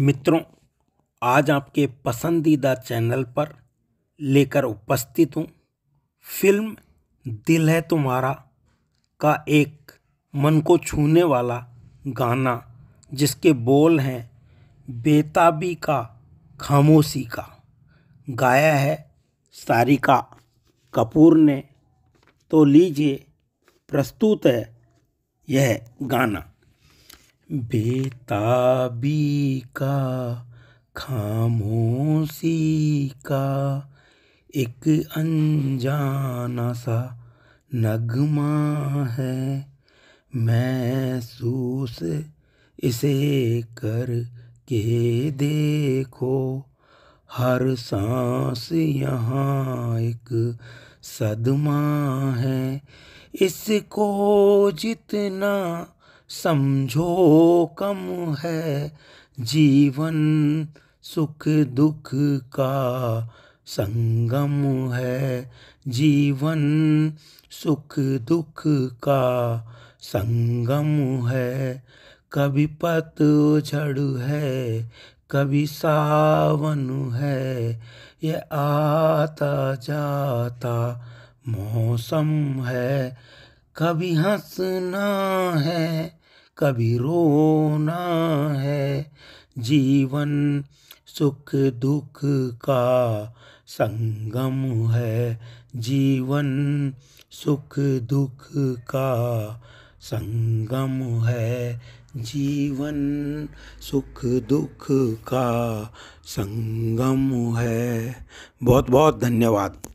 मित्रों आज आपके पसंदीदा चैनल पर लेकर उपस्थित हूँ फिल्म दिल है तुम्हारा का एक मन को छूने वाला गाना जिसके बोल हैं बेताबी का खामोशी का गाया है सारिका कपूर ने तो लीजिए प्रस्तुत है यह गाना बेताबी का खामोशी का एक अनजाना सा नगमा है महसूस इसे कर के देखो हर सांस यहाँ एक सदमा है इसको जितना समझो कम है जीवन सुख दुख का संगम है जीवन सुख दुख का संगम है कभी पतझड़ है कभी सावन है ये आता जाता मौसम है कभी हंसना है कभी रोना है जीवन सुख दुख का संगम है जीवन सुख दुख का संगम है जीवन सुख दुख का संगम है बहुत बहुत धन्यवाद